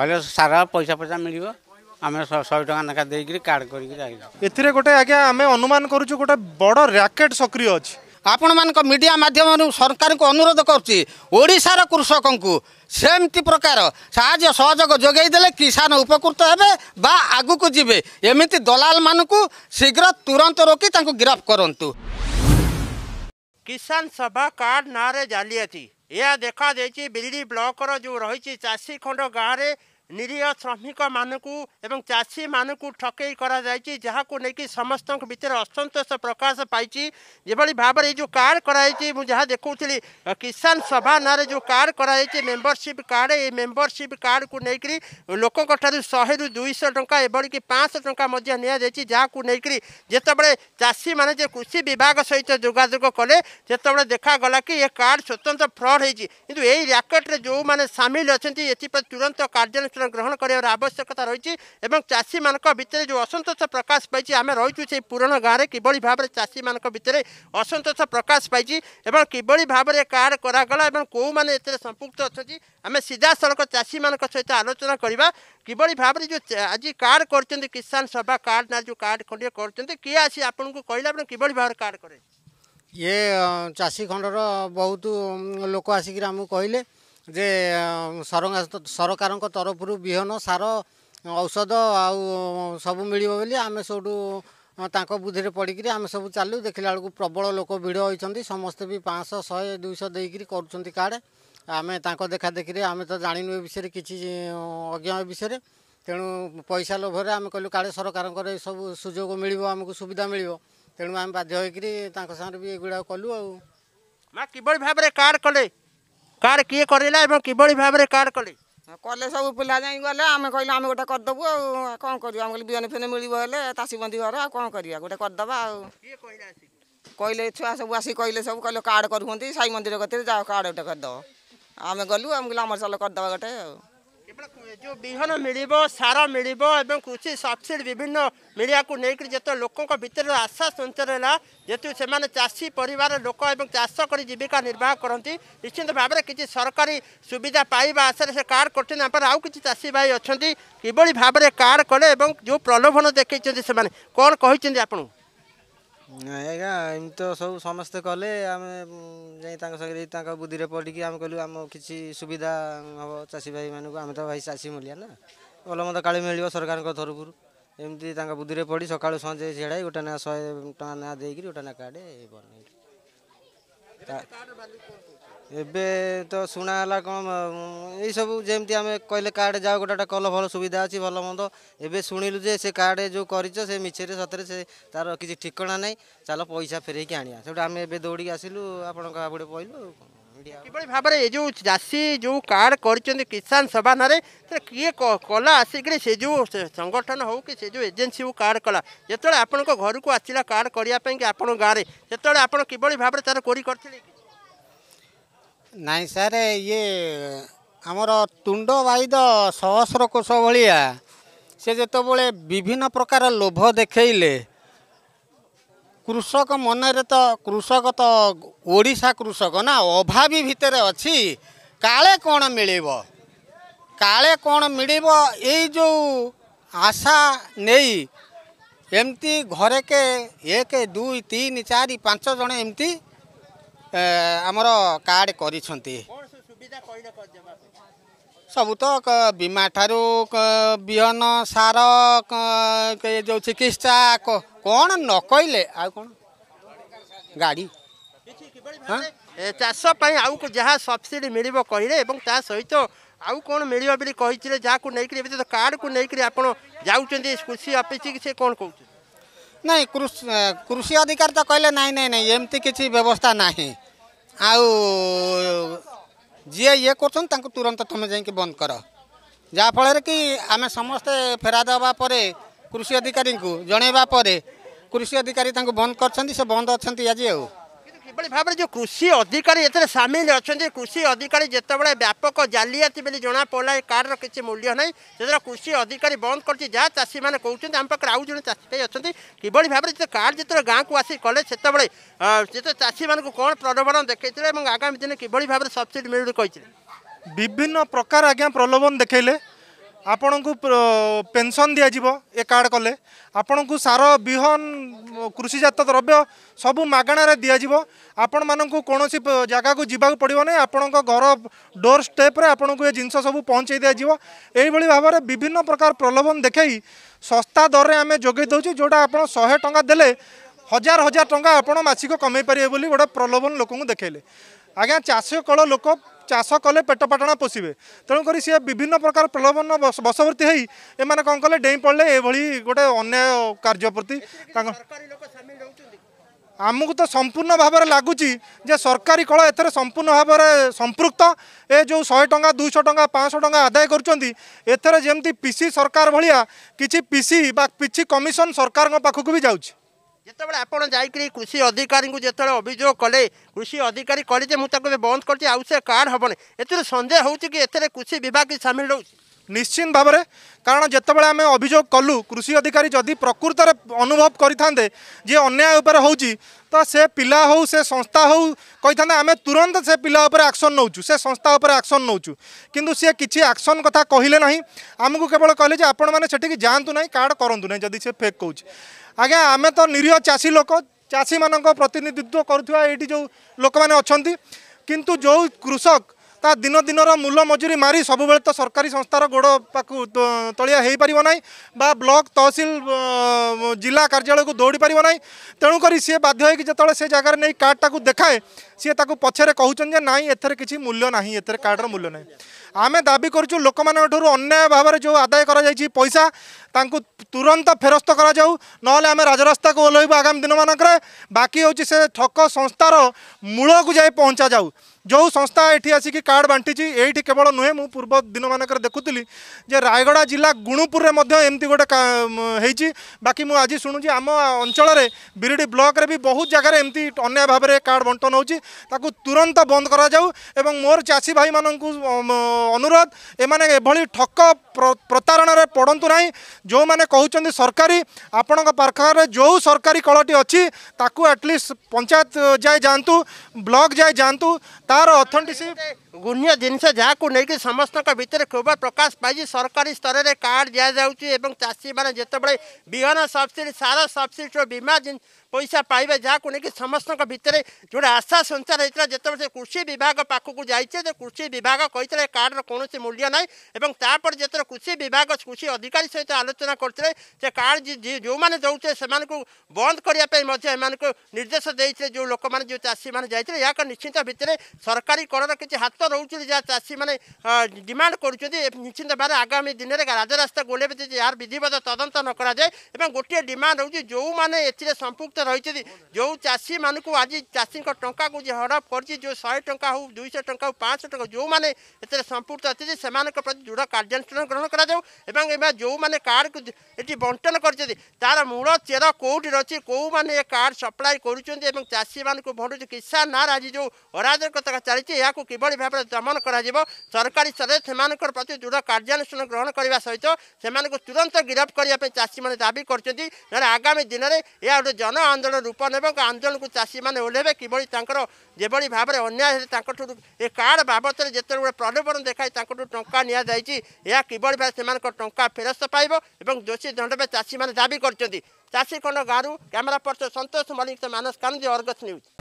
କହିଲେ ସାର ପଇସା ପଇସା ମିଳିବ ଆମେ ଶହେ ଟଙ୍କା ଲେଖା ଦେଇକିରି କାର୍ଡ଼ କରିକି ଆସିଲୁ ଏଥିରେ ଗୋଟେ ଆଜ୍ଞା ଆମେ ଅନୁମାନ କରୁଛୁ ଗୋଟେ ବଡ଼ ର୍ୟାକେଟ୍ ସକ୍ରିୟ ଅଛି ଆପଣମାନଙ୍କ ମିଡ଼ିଆ ମାଧ୍ୟମରୁ ସରକାରଙ୍କୁ ଅନୁରୋଧ କରୁଛି ଓଡ଼ିଶାର କୃଷକଙ୍କୁ ସେମିତି ପ୍ରକାର ସାହାଯ୍ୟ ସହଯୋଗ ଯୋଗାଇ ଦେଲେ କିଷାନ ଉପକୃତ ହେବେ ବା ଆଗକୁ ଯିବେ ଏମିତି ଦଲାଲମାନଙ୍କୁ ଶୀଘ୍ର ତୁରନ୍ତ ରୋକି ତାଙ୍କୁ ଗିରଫ କରନ୍ତୁ କିସାନ ସଭା କାର୍ଡ଼ ନାଁରେ ଜାଲିଆତି ଏହା ଦେଖାଦେଇଛି ବିରିଡ଼ି ବ୍ଲକର ଯେଉଁ ରହିଛି ଚାଷୀ ଖଣ୍ଡ ଗାଁରେ निरीह श्रमिक मानूम चाषी मान ठकई कराई समस्त भितर असंतोष प्रकाश पाई जोभली भाव में जो कार्ड कराई मुझे किसान सभा ना जो कार्ड कराई मेम्बरसीप कार्ड ये मेम्बरसीप कार्ड को लेकर लोकों ठार् शहे रु दुईश टाँचा एभरिक पाँच टाँचा निजाई जहाँ को लेकर जितेबाड़ चाषी मैंने कृषि विभाग सहित जोजोग कले जो देखागला कि कार्ड स्वतंत्र फ्रड होती कि रैकेट्रे जो मैंने सामिल अच्छे ये तुरंत कार्यानुष अनुष्ठान ग्रहण कर आवश्यकता रही चाषी मान भितर जो असंतोष प्रकाश पाई आम रही से पुराण गाँव में किभली भाव में चाषी मान भितर असंतोष प्रकाश पाई किभली भाव में कार्ड करागला कौ मैंने संपुक्त अच्छा आम सीधा सड़क चाषी मान सहित आलोचना करवा किभली भाव में जो आज कार्ड कर सभा कार्ड ना जो कार्ड खंडे कर किए आसी आपन को कहला किभली भाव कार्ड करे ये चाषी खंडर बहुत लोक आसिक कहले ଯେ ସରକାରଙ୍କ ତରଫରୁ ବିହନ ସାର ଔଷଧ ଆଉ ସବୁ ମିଳିବ ବୋଲି ଆମେ ସେଇଠୁ ତାଙ୍କ ବୁଦ୍ଧିରେ ପଡ଼ିକିରି ଆମେ ସବୁ ଚାଲୁ ଦେଖିଲା ବେଳକୁ ପ୍ରବଳ ଲୋକ ଭିଡ଼ ହୋଇଛନ୍ତି ସମସ୍ତେ ବି ପାଞ୍ଚଶହ ଶହେ ଦୁଇଶହ ଦେଇକିରି କରୁଛନ୍ତି କାର୍ଡ଼ ଆମେ ତାଙ୍କ ଦେଖା ଦେଖିରେ ଆମେ ତ ଜାଣିନୁ ଏ ବିଷୟରେ କିଛି ଅଜ୍ଞ ଏ ବିଷୟରେ ତେଣୁ ପଇସା ଲୋଭରେ ଆମେ କହିଲୁ କାଳେ ସରକାରଙ୍କର ଏସବୁ ସୁଯୋଗ ମିଳିବ ଆମକୁ ସୁବିଧା ମିଳିବ ତେଣୁ ଆମେ ବାଧ୍ୟ ହୋଇକିରି ତାଙ୍କ ସାଙ୍ଗରେ ବି ଏଗୁଡ଼ାକ କଲୁ ଆଉ ମା କିଭଳି ଭାବରେ କାର୍ଡ଼ କଲେ କାର୍ କିଏ କରିଲା ଏବଂ କିଭଳି ଭାବରେ କାର୍ କଲେ କଲେ ସବୁ ପିଲା ଯାଇ ଗଲେ ଆମେ କହିଲେ ଆମେ ଗୋଟେ କରିଦେବୁ ଆଉ କ'ଣ କରିବୁ ଆମେ କହିଲେ ବିହନ ଫିହନ ମିଳିବ ହେଲେ ତାସିବନ୍ଦୀ ଘର ଆଉ କ'ଣ କରିବା ଗୋଟେ କରିଦେବା ଆଉ କହିଲେ ଛୁଆ ସବୁ ଆସିକି କହିଲେ ସବୁ କହିଲେ କାର୍ଡ଼ କରୁଛନ୍ତି ସାଇ ମନ୍ଦିର କତିରେ ଯାଅ କାର୍ଡ଼ ଗୋଟେ କରିଦେବ ଆମେ ଗଲୁ ଆମେ କହିଲେ ଆମର ଚାଲ କରିଦେବା ଗୋଟେ ଆଉ ଯେଉଁ ବିହନ ମିଳିବ ସାର ମିଳିବ ଏବଂ କୃଷି ସବସିଡି ବିଭିନ୍ନ ମିଳିବାକୁ ନେଇକରି ଯେତେ ଲୋକଙ୍କ ଭିତରେ ଆଶା ସଞ୍ଚୟ ହେଲା ଯେହେତୁ ସେମାନେ ଚାଷୀ ପରିବାର ଲୋକ ଏବଂ ଚାଷ କରି ଜୀବିକା ନିର୍ବାହ କରନ୍ତି ନିଶ୍ଚିନ୍ତ ଭାବରେ କିଛି ସରକାରୀ ସୁବିଧା ପାଇବା ଆଶାରେ ସେ କାର୍ଡ଼ କରିଛନ୍ତି ତାପରେ ଆଉ କିଛି ଚାଷୀ ଭାଇ ଅଛନ୍ତି କିଭଳି ଭାବରେ କାର୍ଡ଼ କଲେ ଏବଂ ଯେଉଁ ପ୍ରଲୋଭନ ଦେଖେଇଛନ୍ତି ସେମାନେ କ'ଣ କହିଛନ୍ତି ଆପଣଙ୍କୁ ଆଜ୍ଞା ଏମିତି ତ ସବୁ ସମସ୍ତେ କଲେ ଆମେ ଯାଇ ତାଙ୍କ ସାଙ୍ଗରେ ତାଙ୍କ ବୁଦ୍ଧିରେ ପଡ଼ିକି ଆମେ କହିଲୁ ଆମ କିଛି ସୁବିଧା ହେବ ଚାଷୀ ଭାଇମାନଙ୍କୁ ଆମେ ତ ଭାଇ ଚାଷୀ ମୂଲିଆ ନା ଭଲ ମନ୍ଦ କାଳି ମିଳିବ ସରକାରଙ୍କ ତରଫରୁ ଏମିତି ତାଙ୍କ ବୁଦ୍ଧିରେ ପଡ଼ି ସକାଳୁ ସଞ୍ଜେ ଛିଡ଼ାଇ ଗୋଟେ ନା ଶହେ ଟଙ୍କା ନାଁ ଦେଇକିରି ଗୋଟେ ନା କାର୍ଡ଼ ବନେଇଲୁ ଏବେ ତ ଶୁଣା ହେଲା କ'ଣ ଏଇସବୁ ଯେମିତି ଆମେ କହିଲେ କାର୍ଡ଼ ଯାଉ ଗୋଟେ ଗୋଟେ କଲ ଭଲ ସୁବିଧା ଅଛି ଭଲ ମନ୍ଦ ଏବେ ଶୁଣିଲୁ ଯେ ସେ କାର୍ଡ଼ ଯେଉଁ କରିଛ ସେ ମିଛରେ ସତରେ ସେ ତାର କିଛି ଠିକଣା ନାହିଁ ଚାଲ ପଇସା ଫେରେଇକି ଆଣିବା ସେଠୁ ଆମେ ଏବେ ଦୌଡ଼ିକି ଆସିଲୁ ଆପଣଙ୍କ ଆଗୁଡ଼େ ପହିଲୁ ଆଉ କିଭଳି ଭାବରେ ଏ ଯେଉଁ ଚାଷୀ ଯେଉଁ କାର୍ଡ଼ କରିଛନ୍ତି କିଷାନ ସଭାନାରେ କିଏ କଲା ଆସିକରି ସେ ଯେଉଁ ସଂଗଠନ ହେଉ କି ସେ ଯେଉଁ ଏଜେନ୍ସି ହେଉ କାର୍ଡ଼ କଲା ଯେତେବେଳେ ଆପଣଙ୍କ ଘରକୁ ଆସିଲା କାର୍ଡ଼ କରିବା ପାଇଁକି ଆପଣଙ୍କ ଗାଁରେ ସେତେବେଳେ ଆପଣ କିଭଳି ଭାବରେ ତାର କୋରି କରିଥିଲେ ନାଇଁ ସାର୍ ଇଏ ଆମର ତୁଣ୍ଡ ବାଇଦ ସହସ୍ର କୋଷ ଭଳିଆ ସେ ଯେତେବେଳେ ବିଭିନ୍ନ ପ୍ରକାର ଲୋଭ ଦେଖେଇଲେ କୃଷକ ମନରେ ତ କୃଷକ ତ ଓଡ଼ିଶା କୃଷକ ନା ଅଭାବୀ ଭିତରେ ଅଛି କାଳେ କ'ଣ ମିଳିବ କାଳେ କ'ଣ ମିଳିବ ଏଇ ଯେଉଁ ଆଶା ନେଇ ଏମିତି ଘରେକେ ଏକ ଦୁଇ ତିନି ଚାରି ପାଞ୍ଚ ଜଣ ଏମିତି ଆମର କାର୍ଡ଼ କରିଛନ୍ତି ସବୁ ତ ବୀମା ଠାରୁ ବିହନ ସାର ଯେଉଁ ଚିକିତ୍ସା କ'ଣ ନ କହିଲେ ଆଉ କ'ଣ ଗାଡ଼ି ଚାଷ ପାଇଁ ଆଉ ଯାହା ସବସିଡ଼ି ମିଳିବ କହିଲେ ଏବଂ ତା ସହିତ ଆଉ କ'ଣ ମିଳିବ ବୋଲି କହିଥିଲେ ଯାହାକୁ ନେଇକରି ଏବେ ତ କାର୍ଡ଼କୁ ନେଇକରି ଆପଣ ଯାଉଛନ୍ତି କୃଷି ଅଫିସ୍ କି ସେ କ'ଣ କହୁଛନ୍ତି ନାଇଁ କୃଷି ଅଧିକାରୀ ତ କହିଲେ ନାଇଁ ନାଇଁ ନାଇଁ ଏମିତି କିଛି ବ୍ୟବସ୍ଥା ନାହିଁ ଆଉ ଯିଏ ଇଏ କରୁଛନ୍ତି ତାଙ୍କୁ ତୁରନ୍ତ ତୁମେ ଯାଇକି ବନ୍ଦ କର ଯାହାଫଳରେ କି ଆମେ ସମସ୍ତେ ଫେରା ଦେବା ପରେ କୃଷି ଅଧିକାରୀଙ୍କୁ ଜଣାଇବା ପରେ କୃଷି ଅଧିକାରୀ ତାଙ୍କୁ ବନ୍ଦ କରିଛନ୍ତି ସେ ବନ୍ଦ ଅଛନ୍ତି ଆଜି ଆଉ কিভাবে ভাবে যে কৃষি অধিকারী এতে সামিল অনেক কৃষি অধিকারী যেতবে ব্যাপক জালিয়াতি বলে জনা পড়া এই কার্ডর কিছু মূল্য না সেতবে কৃষি অধিকারী বন্ধ করছে যা চাষী মানে কৌন আমি পাখে আউ জন চাষী ভাই অনেক কিভাবে ভাবে যে কার্ড যেত গাঁকু আসি কলে সেতবে সে চাষী মানুষ কোণ প্রলোভন দেখাইলে এবং আগামী দিনে কিভাবে ভাবে সবসিডি মিলবে কিন্তু বিভিন্ন প্রকার আজ্ঞা প্রলোভন দেখাইলে ଆପଣଙ୍କୁ ପେନ୍ସନ୍ ଦିଆଯିବ ଏ କାର୍ଡ଼ କଲେ ଆପଣଙ୍କୁ ସାର ବିହନ କୃଷିଜାତ ଦ୍ରବ୍ୟ ସବୁ ମାଗଣାରେ ଦିଆଯିବ ଆପଣମାନଙ୍କୁ କୌଣସି ଜାଗାକୁ ଯିବାକୁ ପଡ଼ିବ ନାହିଁ ଆପଣଙ୍କ ଘର ଡୋର୍ ଷ୍ଟେପ୍ରେ ଆପଣଙ୍କୁ ଏ ଜିନିଷ ସବୁ ପହଞ୍ଚେଇ ଦିଆଯିବ ଏଇଭଳି ଭାବରେ ବିଭିନ୍ନ ପ୍ରକାର ପ୍ରଲୋଭନ ଦେଖେଇ ଶସ୍ତା ଦରରେ ଆମେ ଯୋଗାଇ ଦେଉଛୁ ଯେଉଁଟା ଆପଣ ଶହେ ଟଙ୍କା ଦେଲେ ହଜାର ହଜାର ଟଙ୍କା ଆପଣ ମାସିକ କମେଇ ପାରିବେ ବୋଲି ଗୋଟେ ପ୍ରଲୋଭନ ଲୋକଙ୍କୁ ଦେଖେଇଲେ ଆଜ୍ଞା ଚାଷ କଳ ଲୋକ ଚାଷ କଲେ ପେଟ ପାଟଣା ପୋଷିବେ ତେଣୁକରି ସିଏ ବିଭିନ୍ନ ପ୍ରକାର ପ୍ରଲୋଭନ ବଶବର୍ତ୍ତୀ ହେଇ ଏମାନେ କ'ଣ କଲେ ଡେଇଁ ପଡ଼ିଲେ ଏଭଳି ଗୋଟେ ଅନ୍ୟାୟ କାର୍ଯ୍ୟ ପ୍ରତି ତାଙ୍କ ଆମକୁ ତ ସମ୍ପୂର୍ଣ୍ଣ ଭାବରେ ଲାଗୁଛି ଯେ ସରକାରୀ କଳ ଏଥିରେ ସମ୍ପୂର୍ଣ୍ଣ ଭାବରେ ସମ୍ପୃକ୍ତ ଏ ଯେଉଁ ଶହେ ଟଙ୍କା ଦୁଇଶହ ଟଙ୍କା ପାଞ୍ଚଶହ ଟଙ୍କା ଆଦାୟ କରୁଛନ୍ତି ଏଥିରେ ଯେମିତି ପିସି ସରକାର ଭଳିଆ କିଛି ପିସି ବା କିଛି କମିଶନ ସରକାରଙ୍କ ପାଖକୁ ବି ଯାଉଛି ଯେତେବେଳେ ଆପଣ ଯାଇକରି କୃଷି ଅଧିକାରୀଙ୍କୁ ଯେତେବେଳେ ଅଭିଯୋଗ କଲେ କୃଷି ଅଧିକାରୀ କଲେ ଯେ ମୁଁ ତାକୁ ଏବେ ବନ୍ଦ କରିଛି ଆଉ ସେ କାର୍ଡ଼ ହେବନି ଏଥିରୁ ସନ୍ଦେହ ହେଉଛି କି ଏଥିରେ କୃଷି ବିଭାଗ ବି ସାମିଲ ରହୁଛି ନିଶ୍ଚିନ୍ତ ଭାବରେ କାରଣ ଯେତେବେଳେ ଆମେ ଅଭିଯୋଗ କଲୁ କୃଷି ଅଧିକାରୀ ଯଦି ପ୍ରକୃତରେ ଅନୁଭବ କରିଥାନ୍ତେ ଯେ ଅନ୍ୟାୟ ଉପରେ ହେଉଛି ତ ସେ ପିଲା ହେଉ ସେ ସଂସ୍ଥା ହେଉ କହିଥାନ୍ତେ ଆମେ ତୁରନ୍ତ ସେ ପିଲା ଉପରେ ଆକ୍ସନ୍ ନେଉଛୁ ସେ ସଂସ୍ଥା ଉପରେ ଆକ୍ସନ୍ ନେଉଛୁ କିନ୍ତୁ ସିଏ କିଛି ଆକ୍ସନ୍ କଥା କହିଲେ ନାହିଁ ଆମକୁ କେବଳ କହିଲେ ଯେ ଆପଣମାନେ ସେଠିକି ଯାଆନ୍ତୁ ନାହିଁ କାର୍ଡ଼ କରନ୍ତୁ ନାହିଁ ଯଦି ସେ ଫେକ୍ କହୁଛି ଆଜ୍ଞା ଆମେ ତ ନିରୀହ ଚାଷୀ ଲୋକ ଚାଷୀମାନଙ୍କ ପ୍ରତିନିଧିତ୍ୱ କରୁଥିବା ଏଇଠି ଯେଉଁ ଲୋକମାନେ ଅଛନ୍ତି କିନ୍ତୁ ଯେଉଁ କୃଷକ ତା ଦିନ ଦିନର ମୂଲ ମଜୁରୀ ମାରି ସବୁବେଳେ ତ ସରକାରୀ ସଂସ୍ଥାର ଗୋଡ଼ ପାଖକୁ ତଳିଆ ହୋଇପାରିବ ନାହିଁ ବା ବ୍ଲକ ତହସିଲ ଜିଲ୍ଲା କାର୍ଯ୍ୟାଳୟକୁ ଦୌଡ଼ି ପାରିବ ନାହିଁ ତେଣୁକରି ସିଏ ବାଧ୍ୟ ହୋଇକି ଯେତେବେଳେ ସେ ଜାଗାରେ ନେଇ କାର୍ଡ଼ଟାକୁ ଦେଖାଏ ସିଏ ତାକୁ ପଛରେ କହୁଛନ୍ତି ଯେ ନାହିଁ ଏଥିରେ କିଛି ମୂଲ୍ୟ ନାହିଁ ଏଥିରେ କାର୍ଡ଼ର ମୂଲ୍ୟ ନାହିଁ ଆମେ ଦାବି କରୁଛୁ ଲୋକମାନଙ୍କଠାରୁ ଅନ୍ୟାୟ ଭାବରେ ଯେଉଁ ଆଦାୟ କରାଯାଇଛି ପଇସା ତାଙ୍କୁ ତୁରନ୍ତ ଫେରସ୍ତ କରାଯାଉ ନହେଲେ ଆମେ ରାଜରାସ୍ତାକୁ ଓହ୍ଲାଇବୁ ଆଗାମୀ ଦିନମାନଙ୍କରେ ବାକି ହେଉଛି ସେ ଠକ ସଂସ୍ଥାର ମୂଳକୁ ଯାଇ ପହଞ୍ଚାଯାଉ ଯେଉଁ ସଂସ୍ଥା ଏଠି ଆସିକି କାର୍ଡ଼ ବାଣ୍ଟିଛି ଏଇଠି କେବଳ ନୁହେଁ ମୁଁ ପୂର୍ବ ଦିନମାନଙ୍କରେ ଦେଖୁଥିଲି ଯେ ରାୟଗଡ଼ା ଜିଲ୍ଲା ଗୁଣୁପୁରରେ ମଧ୍ୟ ଏମିତି ଗୋଟେ ହେଇଛି ବାକି ମୁଁ ଆଜି ଶୁଣୁଛି ଆମ ଅଞ୍ଚଳରେ ବିରିଡ଼ି ବ୍ଲକରେ ବି ବହୁତ ଜାଗାରେ ଏମିତି ଅନ୍ୟାୟ ଭାବରେ କାର୍ଡ଼ ବଣ୍ଟନ ହେଉଛି ତାକୁ ତୁରନ୍ତ ବନ୍ଦ କରାଯାଉ ଏବଂ ମୋର ଚାଷୀ ଭାଇମାନଙ୍କୁ ଅନୁରୋଧ ଏମାନେ ଏଭଳି ଠକ ପ୍ରତାରଣାରେ ପଡ଼ନ୍ତୁ ନାହିଁ ଯେଉଁମାନେ କହୁଛନ୍ତି ସରକାରୀ ଆପଣଙ୍କ ପାଖରେ ଯେଉଁ ସରକାରୀ କଳଟି ଅଛି ତାକୁ ଆଟଲିଷ୍ଟ ପଞ୍ଚାୟତ ଯାଏ ଯାଆନ୍ତୁ ବ୍ଲକ ଯାଏ ଯାଆନ୍ତୁ ତାର ଅଥେଣ୍ଟିସି गुण्य जिनस जहाँ को लेकिन समस्त भितर क्षोभ प्रकाश पाई सरकारी स्तर में कार्ड दि जाऊँ चाषी मैंने जिते बड़े विहन सबसीडी सार सबसीडी बीमा पैसा पाइबे जहाँ को लेकिन समस्त भितर जो आशा संचार होता है जिते बड़े कृषि विभाग पाखक जाइए तो कृषि विभाग कही कार्ड कौन मूल्य ना और जो कृषि विभाग कृषि अधिकारी सहित आलोचना करते से कार्ड जो मैंने दौते से बंद करने निर्देश देते जो लोक मैंने जो चाषी मैंने जाते निश्चित भितर सरकारीकरण किसी हाथ रक्त रोचे जहाँ चाषी मैंने डिमाण करश्चिंत भारत आगामी दिन में राजरास्ता गोले यार विधिवत तदंत न कराए गोटे डिमाण रोज जो मैंने संपुक्त रही जो चाषी मानक आज चाषी टाँग को हड़प कर जो शहे टाँह हूँ दुई टा हूँ पाँच टाँग जो मैंने संपुक्त अच्छे से प्रति दृढ़ कार्यानुषान ग्रहण करा जो मैंने कार्ड को ये बंटन कर मूल चेर कौटी रही कौ मैंने कार्ड सप्लाई करी मानक भर किसान ना आज जो अराजकता चली कि ଭାବରେ ଦମନ କରାଯିବ ସରକାରୀ ସ୍ତରରେ ସେମାନଙ୍କର ପ୍ରତି ଦୃଢ଼ କାର୍ଯ୍ୟାନୁଷ୍ଠାନ ଗ୍ରହଣ କରିବା ସହିତ ସେମାନଙ୍କୁ ତୁରନ୍ତ ଗିରଫ କରିବା ପାଇଁ ଚାଷୀମାନେ ଦାବି କରିଛନ୍ତି ନହେଲେ ଆଗାମୀ ଦିନରେ ଏହା ଗୋଟେ ଜନ ଆନ୍ଦୋଳନ ରୂପ ନେବ ଏବଂ ଆନ୍ଦୋଳନକୁ ଚାଷୀମାନେ ଓହ୍ଲାଇବେ କିଭଳି ତାଙ୍କର ଯେଭଳି ଭାବରେ ଅନ୍ୟାୟ ହେଲେ ତାଙ୍କଠୁ ଏ କାର୍ଡ଼ ବାବଦରେ ଯେତେବେଳେ ଗୋଟେ ପ୍ରଲୋଭନ ଦେଖାଇ ତାଙ୍କଠୁ ଟଙ୍କା ନିଆଯାଇଛି ଏହା କିଭଳି ଭାବେ ସେମାନଙ୍କ ଟଙ୍କା ଫେରସ୍ତ ପାଇବ ଏବଂ ଦୋଷୀ ଦଣ୍ଡ ପାଇଁ ଚାଷୀମାନେ ଦାବି କରିଛନ୍ତି ଚାଷୀ ଖଣ୍ଡ ଗାଁରୁ camera person Santosh Mallick Manas Kandi Argus news